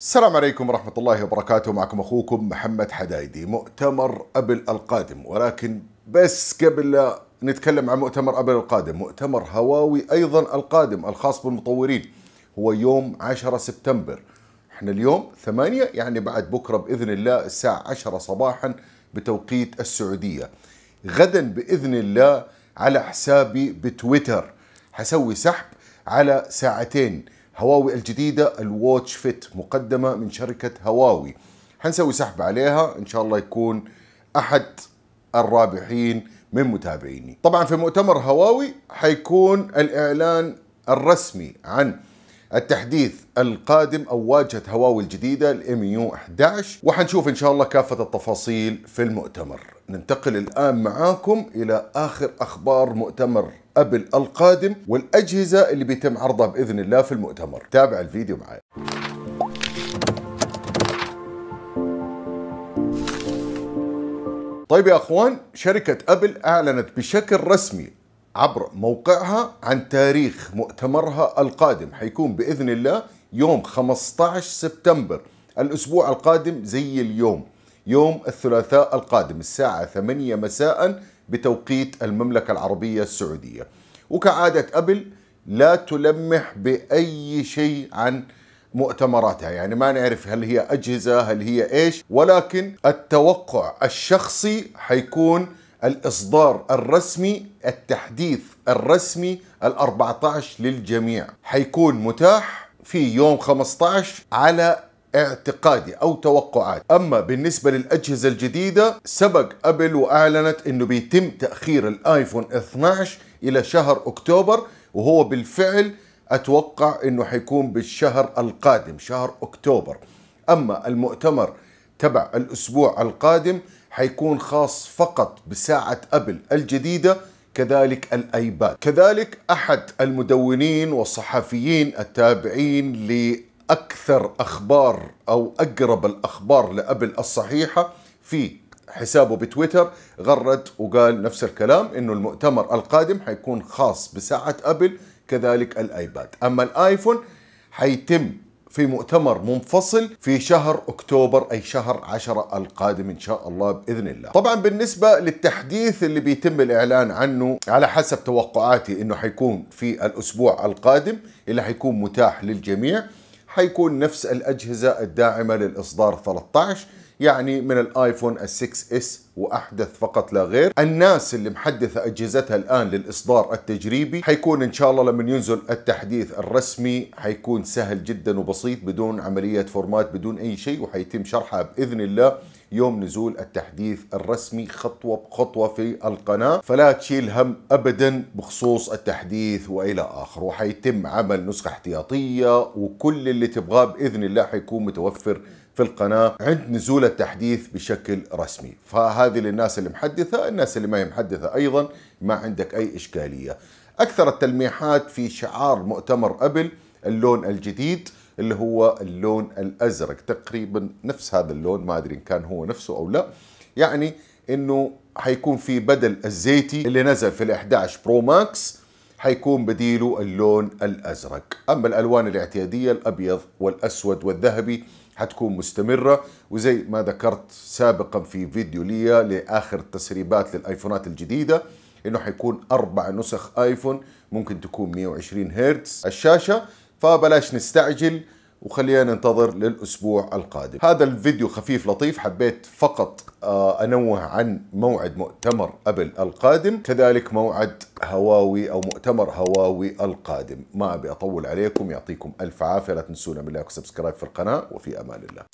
السلام عليكم ورحمة الله وبركاته معكم أخوكم محمد حدايدي مؤتمر أبل القادم ولكن بس قبل لا نتكلم عن مؤتمر أبل القادم مؤتمر هواوي أيضا القادم الخاص بالمطورين هو يوم 10 سبتمبر احنا اليوم 8 يعني بعد بكرة بإذن الله الساعة 10 صباحا بتوقيت السعودية غدا بإذن الله على حسابي بتويتر حسوي سحب على ساعتين هواوي الجديدة الواتش فيت مقدمة من شركة هواوي حنسوي سحب عليها إن شاء الله يكون أحد الرابحين من متابعيني طبعا في مؤتمر هواوي حيكون الإعلان الرسمي عن التحديث القادم او واجهه هواوي الجديده الام يو 11 وحنشوف ان شاء الله كافه التفاصيل في المؤتمر ننتقل الان معاكم الى اخر اخبار مؤتمر ابل القادم والاجهزه اللي بيتم عرضها باذن الله في المؤتمر تابع الفيديو معي طيب يا اخوان شركه ابل اعلنت بشكل رسمي عبر موقعها عن تاريخ مؤتمرها القادم حيكون بإذن الله يوم 15 سبتمبر الأسبوع القادم زي اليوم يوم الثلاثاء القادم الساعة 8 مساء بتوقيت المملكة العربية السعودية وكعادة أبل لا تلمح بأي شيء عن مؤتمراتها يعني ما نعرف هل هي أجهزة هل هي إيش ولكن التوقع الشخصي حيكون الإصدار الرسمي التحديث الرسمي ال14 للجميع حيكون متاح في يوم 15 على اعتقادي او توقعات اما بالنسبه للاجهزه الجديده سبق ابل واعلنت انه بيتم تاخير الايفون 12 الى شهر اكتوبر وهو بالفعل اتوقع انه حيكون بالشهر القادم شهر اكتوبر اما المؤتمر تبع الاسبوع القادم حيكون خاص فقط بساعة أبل الجديدة كذلك الايباد كذلك احد المدونين والصحفيين التابعين لاكثر اخبار او اقرب الاخبار لابل الصحيحه في حسابه بتويتر غرد وقال نفس الكلام انه المؤتمر القادم حيكون خاص بساعه ابل كذلك الايباد اما الايفون حيتم في مؤتمر منفصل في شهر أكتوبر أي شهر 10 القادم إن شاء الله بإذن الله طبعا بالنسبة للتحديث اللي بيتم الإعلان عنه على حسب توقعاتي أنه حيكون في الأسبوع القادم اللي حيكون متاح للجميع حيكون نفس الأجهزة الداعمة للإصدار 13 يعني من الايفون 6 اس واحدث فقط لا غير الناس اللي محدثه اجهزتها الان للاصدار التجريبي حيكون ان شاء الله لما ينزل التحديث الرسمي حيكون سهل جدا وبسيط بدون عمليه فورمات بدون اي شيء وحيتم شرحها باذن الله يوم نزول التحديث الرسمي خطوة بخطوة في القناة فلا تشيل هم أبدا بخصوص التحديث وإلى آخر وحيتم عمل نسخة احتياطية وكل اللي تبغاه بإذن الله حيكون متوفر في القناة عند نزول التحديث بشكل رسمي فهذه للناس اللي محدثة الناس اللي ما هي محدثة أيضا ما عندك أي إشكالية أكثر التلميحات في شعار مؤتمر أبل اللون الجديد اللي هو اللون الازرق تقريبا نفس هذا اللون ما ادري ان كان هو نفسه او لا يعني انه حيكون في بدل الزيتي اللي نزل في ال 11 برو ماكس حيكون بديله اللون الازرق اما الالوان الاعتياديه الابيض والاسود والذهبي حتكون مستمرة وزي ما ذكرت سابقا في فيديو ليا لآخر التسريبات للآيفونات الجديدة انه حيكون اربع نسخ ايفون ممكن تكون 120 هرتز الشاشة فبلاش نستعجل وخلينا ننتظر للأسبوع القادم هذا الفيديو خفيف لطيف حبيت فقط آه، أنوه عن موعد مؤتمر أبل القادم كذلك موعد هواوي أو مؤتمر هواوي القادم ما أبي أطول عليكم يعطيكم ألف عافية لا تنسونا من لايك وسبسكرايب في القناة وفي أمان الله